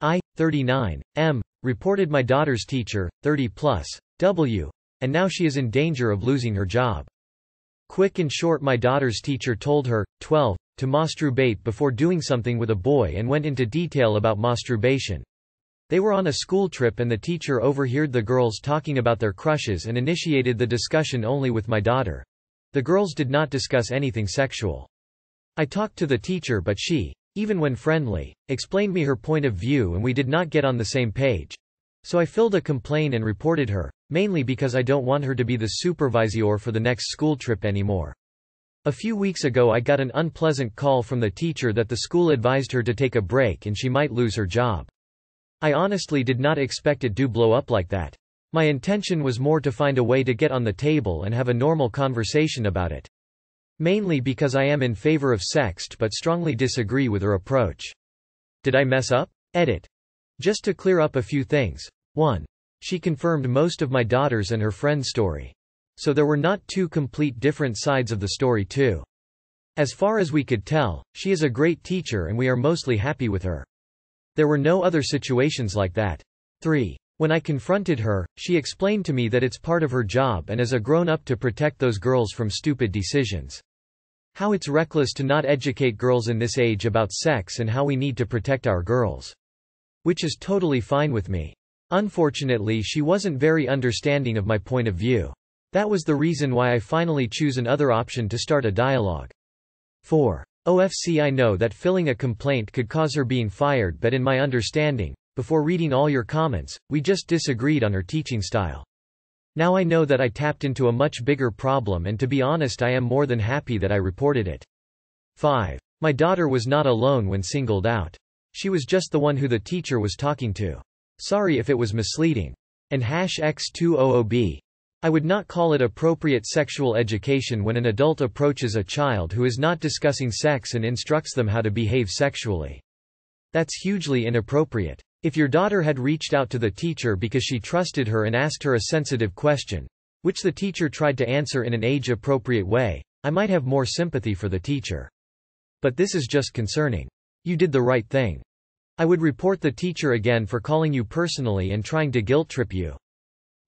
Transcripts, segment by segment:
I, 39, M, reported my daughter's teacher, 30 plus, W, and now she is in danger of losing her job. Quick and short my daughter's teacher told her, 12, to masturbate before doing something with a boy and went into detail about masturbation. They were on a school trip and the teacher overheard the girls talking about their crushes and initiated the discussion only with my daughter. The girls did not discuss anything sexual. I talked to the teacher but she even when friendly, explained me her point of view and we did not get on the same page. So I filled a complaint and reported her, mainly because I don't want her to be the supervisor for the next school trip anymore. A few weeks ago I got an unpleasant call from the teacher that the school advised her to take a break and she might lose her job. I honestly did not expect it to blow up like that. My intention was more to find a way to get on the table and have a normal conversation about it. Mainly because I am in favor of Sext but strongly disagree with her approach. Did I mess up? Edit. Just to clear up a few things. 1. She confirmed most of my daughter's and her friend's story. So there were not two complete different sides of the story too. As far as we could tell, she is a great teacher and we are mostly happy with her. There were no other situations like that. 3. When I confronted her, she explained to me that it's part of her job and as a grown-up to protect those girls from stupid decisions. How it's reckless to not educate girls in this age about sex and how we need to protect our girls. Which is totally fine with me. Unfortunately she wasn't very understanding of my point of view. That was the reason why I finally choose another option to start a dialogue. 4. OFC I know that filling a complaint could cause her being fired but in my understanding, before reading all your comments, we just disagreed on her teaching style. Now I know that I tapped into a much bigger problem and to be honest I am more than happy that I reported it. 5. My daughter was not alone when singled out. She was just the one who the teacher was talking to. Sorry if it was misleading. And hash x200b. I would not call it appropriate sexual education when an adult approaches a child who is not discussing sex and instructs them how to behave sexually. That's hugely inappropriate. If your daughter had reached out to the teacher because she trusted her and asked her a sensitive question, which the teacher tried to answer in an age-appropriate way, I might have more sympathy for the teacher. But this is just concerning. You did the right thing. I would report the teacher again for calling you personally and trying to guilt-trip you.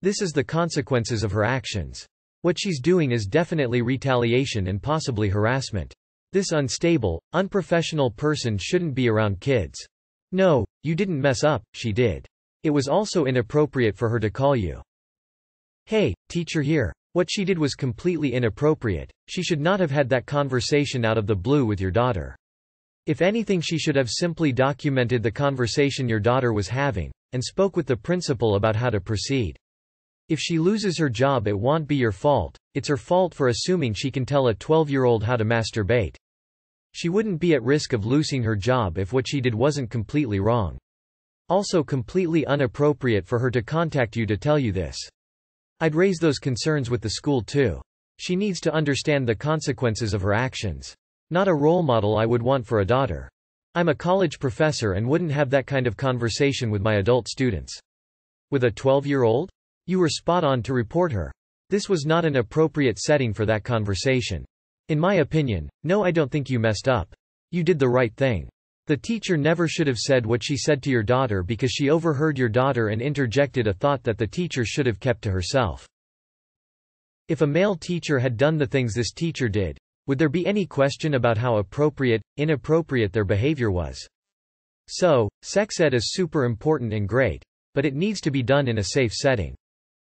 This is the consequences of her actions. What she's doing is definitely retaliation and possibly harassment. This unstable, unprofessional person shouldn't be around kids. No, you didn't mess up, she did. It was also inappropriate for her to call you. Hey, teacher here. What she did was completely inappropriate, she should not have had that conversation out of the blue with your daughter. If anything she should have simply documented the conversation your daughter was having, and spoke with the principal about how to proceed. If she loses her job it won't be your fault, it's her fault for assuming she can tell a 12-year-old how to masturbate. She wouldn't be at risk of losing her job if what she did wasn't completely wrong. Also completely inappropriate for her to contact you to tell you this. I'd raise those concerns with the school too. She needs to understand the consequences of her actions. Not a role model I would want for a daughter. I'm a college professor and wouldn't have that kind of conversation with my adult students. With a 12-year-old? You were spot on to report her. This was not an appropriate setting for that conversation. In my opinion, no I don't think you messed up. You did the right thing. The teacher never should have said what she said to your daughter because she overheard your daughter and interjected a thought that the teacher should have kept to herself. If a male teacher had done the things this teacher did, would there be any question about how appropriate, inappropriate their behavior was? So, sex ed is super important and great, but it needs to be done in a safe setting.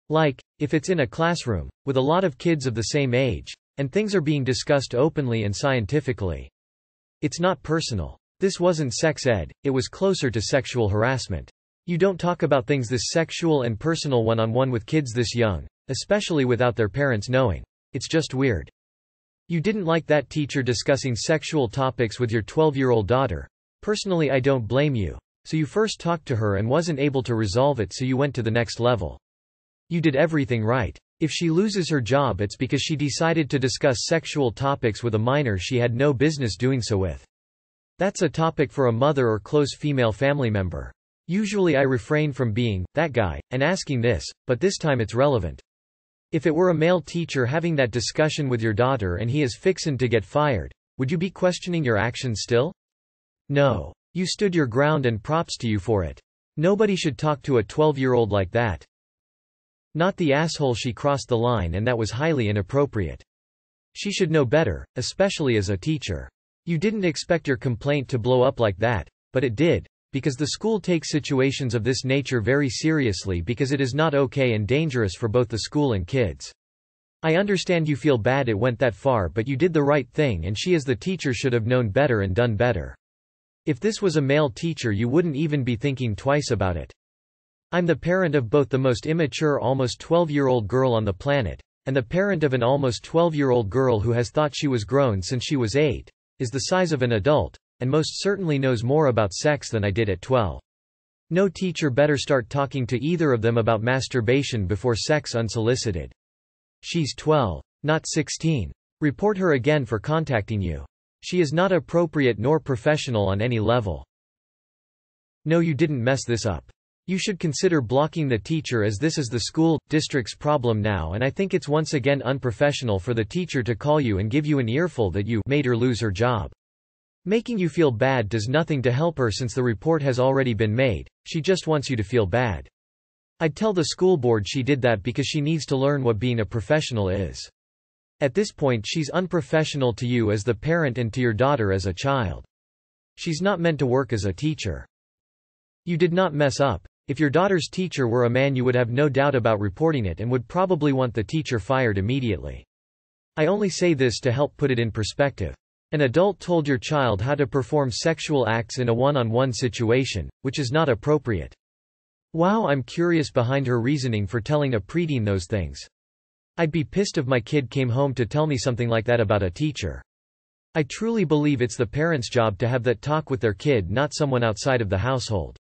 Like, if it's in a classroom, with a lot of kids of the same age, and things are being discussed openly and scientifically. It's not personal. This wasn't sex ed, it was closer to sexual harassment. You don't talk about things this sexual and personal one-on-one with kids this young, especially without their parents knowing. It's just weird. You didn't like that teacher discussing sexual topics with your 12-year-old daughter. Personally I don't blame you. So you first talked to her and wasn't able to resolve it so you went to the next level. You did everything right. If she loses her job it's because she decided to discuss sexual topics with a minor she had no business doing so with. That's a topic for a mother or close female family member. Usually I refrain from being, that guy, and asking this, but this time it's relevant. If it were a male teacher having that discussion with your daughter and he is fixin' to get fired, would you be questioning your actions still? No. You stood your ground and props to you for it. Nobody should talk to a 12-year-old like that. Not the asshole she crossed the line and that was highly inappropriate. She should know better, especially as a teacher. You didn't expect your complaint to blow up like that, but it did, because the school takes situations of this nature very seriously because it is not okay and dangerous for both the school and kids. I understand you feel bad it went that far but you did the right thing and she as the teacher should have known better and done better. If this was a male teacher you wouldn't even be thinking twice about it. I'm the parent of both the most immature almost 12-year-old girl on the planet, and the parent of an almost 12-year-old girl who has thought she was grown since she was 8, is the size of an adult, and most certainly knows more about sex than I did at 12. No teacher better start talking to either of them about masturbation before sex unsolicited. She's 12, not 16. Report her again for contacting you. She is not appropriate nor professional on any level. No you didn't mess this up. You should consider blocking the teacher as this is the school, district's problem now and I think it's once again unprofessional for the teacher to call you and give you an earful that you made her lose her job. Making you feel bad does nothing to help her since the report has already been made, she just wants you to feel bad. I'd tell the school board she did that because she needs to learn what being a professional is. At this point she's unprofessional to you as the parent and to your daughter as a child. She's not meant to work as a teacher. You did not mess up, if your daughter's teacher were a man you would have no doubt about reporting it and would probably want the teacher fired immediately. I only say this to help put it in perspective. An adult told your child how to perform sexual acts in a one-on-one -on -one situation, which is not appropriate. Wow I'm curious behind her reasoning for telling a preteen those things. I'd be pissed if my kid came home to tell me something like that about a teacher. I truly believe it's the parent's job to have that talk with their kid not someone outside of the household.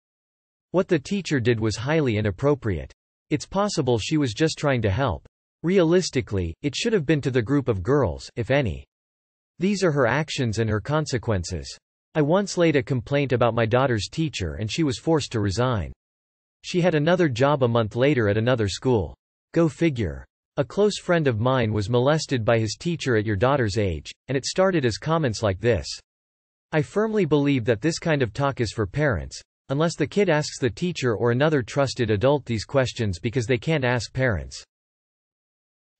What the teacher did was highly inappropriate. It's possible she was just trying to help. Realistically, it should have been to the group of girls, if any. These are her actions and her consequences. I once laid a complaint about my daughter's teacher and she was forced to resign. She had another job a month later at another school. Go figure. A close friend of mine was molested by his teacher at your daughter's age, and it started as comments like this. I firmly believe that this kind of talk is for parents, Unless the kid asks the teacher or another trusted adult these questions because they can't ask parents.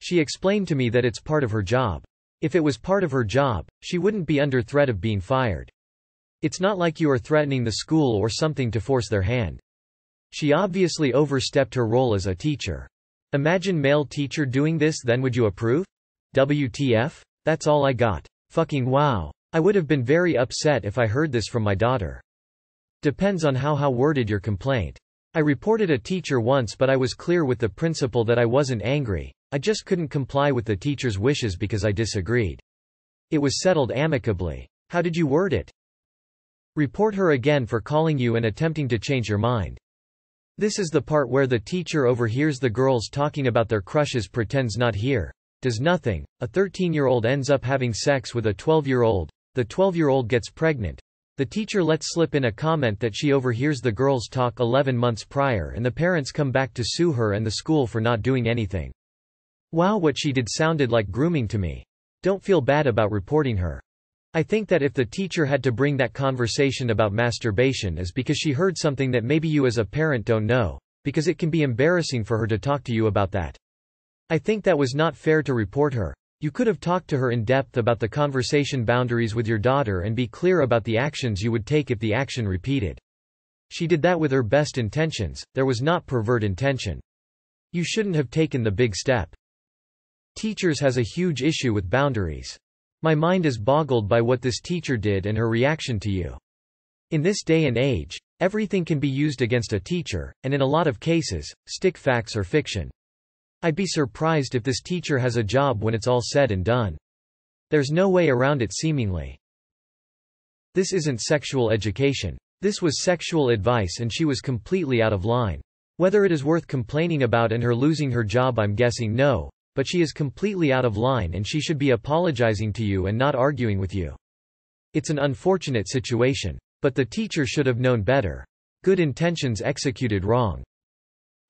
She explained to me that it's part of her job. If it was part of her job, she wouldn't be under threat of being fired. It's not like you are threatening the school or something to force their hand. She obviously overstepped her role as a teacher. Imagine male teacher doing this then would you approve? WTF? That's all I got. Fucking wow. I would have been very upset if I heard this from my daughter. Depends on how how worded your complaint. I reported a teacher once but I was clear with the principal that I wasn't angry, I just couldn't comply with the teacher's wishes because I disagreed. It was settled amicably. How did you word it? Report her again for calling you and attempting to change your mind. This is the part where the teacher overhears the girls talking about their crushes pretends not here, does nothing, a 13-year-old ends up having sex with a 12-year-old, the 12-year-old gets pregnant, the teacher lets slip in a comment that she overhears the girls talk 11 months prior and the parents come back to sue her and the school for not doing anything. Wow what she did sounded like grooming to me. Don't feel bad about reporting her. I think that if the teacher had to bring that conversation about masturbation is because she heard something that maybe you as a parent don't know, because it can be embarrassing for her to talk to you about that. I think that was not fair to report her, you could have talked to her in depth about the conversation boundaries with your daughter and be clear about the actions you would take if the action repeated. She did that with her best intentions, there was not pervert intention. You shouldn't have taken the big step. Teachers has a huge issue with boundaries. My mind is boggled by what this teacher did and her reaction to you. In this day and age, everything can be used against a teacher, and in a lot of cases, stick facts or fiction. I'd be surprised if this teacher has a job when it's all said and done. There's no way around it seemingly. This isn't sexual education. This was sexual advice and she was completely out of line. Whether it is worth complaining about and her losing her job I'm guessing no, but she is completely out of line and she should be apologizing to you and not arguing with you. It's an unfortunate situation. But the teacher should have known better. Good intentions executed wrong.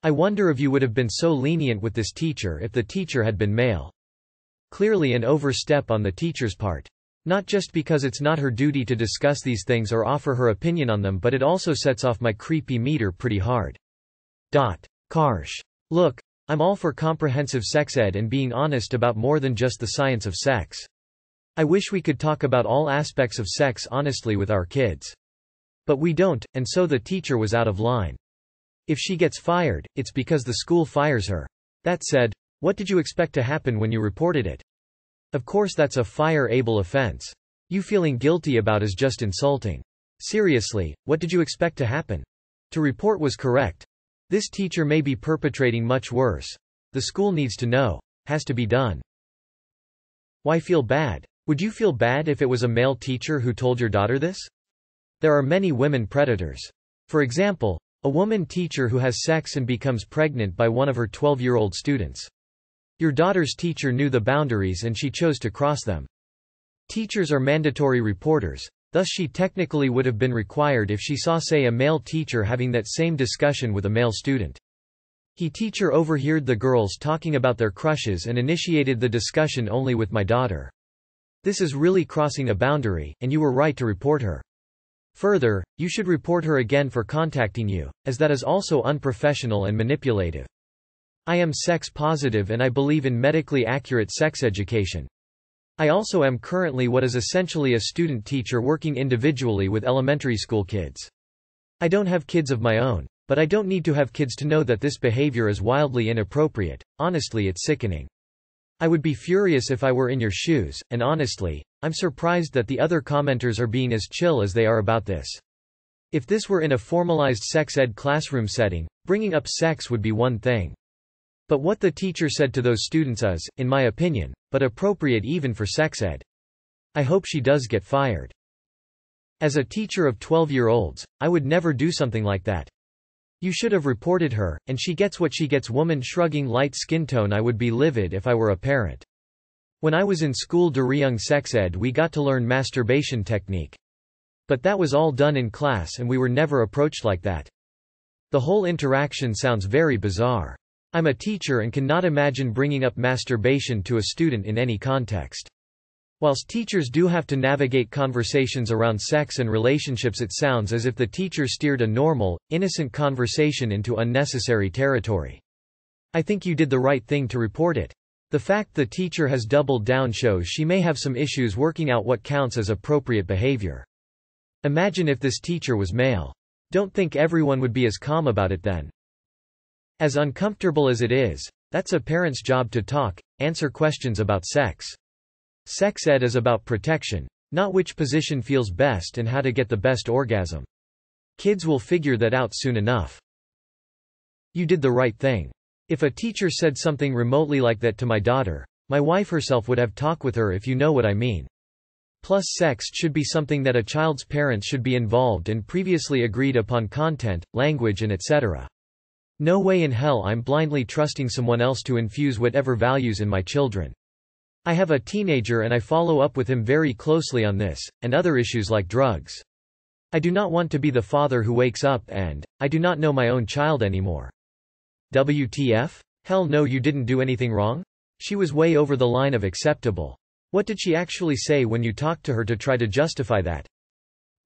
I wonder if you would have been so lenient with this teacher if the teacher had been male. Clearly an overstep on the teacher's part. Not just because it's not her duty to discuss these things or offer her opinion on them but it also sets off my creepy meter pretty hard. Dot. Karsh. Look, I'm all for comprehensive sex ed and being honest about more than just the science of sex. I wish we could talk about all aspects of sex honestly with our kids. But we don't, and so the teacher was out of line. If she gets fired, it's because the school fires her. That said, what did you expect to happen when you reported it? Of course that's a fire-able offense. You feeling guilty about is just insulting. Seriously, what did you expect to happen? To report was correct. This teacher may be perpetrating much worse. The school needs to know. Has to be done. Why feel bad? Would you feel bad if it was a male teacher who told your daughter this? There are many women predators. For example, a woman teacher who has sex and becomes pregnant by one of her 12-year-old students. Your daughter's teacher knew the boundaries and she chose to cross them. Teachers are mandatory reporters. Thus she technically would have been required if she saw say a male teacher having that same discussion with a male student. He teacher overheard the girls talking about their crushes and initiated the discussion only with my daughter. This is really crossing a boundary, and you were right to report her. Further, you should report her again for contacting you, as that is also unprofessional and manipulative. I am sex positive and I believe in medically accurate sex education. I also am currently what is essentially a student teacher working individually with elementary school kids. I don't have kids of my own, but I don't need to have kids to know that this behavior is wildly inappropriate, honestly it's sickening. I would be furious if I were in your shoes, and honestly, I'm surprised that the other commenters are being as chill as they are about this. If this were in a formalized sex ed classroom setting, bringing up sex would be one thing. But what the teacher said to those students is, in my opinion, but appropriate even for sex ed. I hope she does get fired. As a teacher of 12-year-olds, I would never do something like that. You should have reported her, and she gets what she gets woman shrugging light skin tone I would be livid if I were a parent. When I was in school Duryung sex ed we got to learn masturbation technique. But that was all done in class and we were never approached like that. The whole interaction sounds very bizarre. I'm a teacher and cannot imagine bringing up masturbation to a student in any context. Whilst teachers do have to navigate conversations around sex and relationships it sounds as if the teacher steered a normal, innocent conversation into unnecessary territory. I think you did the right thing to report it. The fact the teacher has doubled down shows she may have some issues working out what counts as appropriate behavior. Imagine if this teacher was male. Don't think everyone would be as calm about it then. As uncomfortable as it is, that's a parent's job to talk, answer questions about sex. Sex ed is about protection. Not which position feels best and how to get the best orgasm. Kids will figure that out soon enough. You did the right thing. If a teacher said something remotely like that to my daughter, my wife herself would have talk with her if you know what I mean. Plus sex should be something that a child's parents should be involved and previously agreed upon content, language and etc. No way in hell I'm blindly trusting someone else to infuse whatever values in my children. I have a teenager and I follow up with him very closely on this, and other issues like drugs. I do not want to be the father who wakes up and, I do not know my own child anymore. WTF? Hell no you didn't do anything wrong? She was way over the line of acceptable. What did she actually say when you talked to her to try to justify that?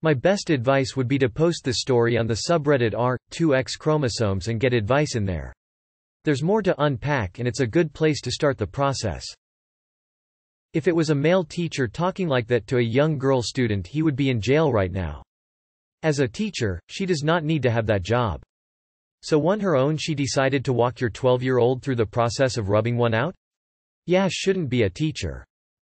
My best advice would be to post this story on the subreddit R2X chromosomes and get advice in there. There's more to unpack and it's a good place to start the process. If it was a male teacher talking like that to a young girl student he would be in jail right now. As a teacher, she does not need to have that job. So one her own she decided to walk your 12-year-old through the process of rubbing one out? Yeah shouldn't be a teacher.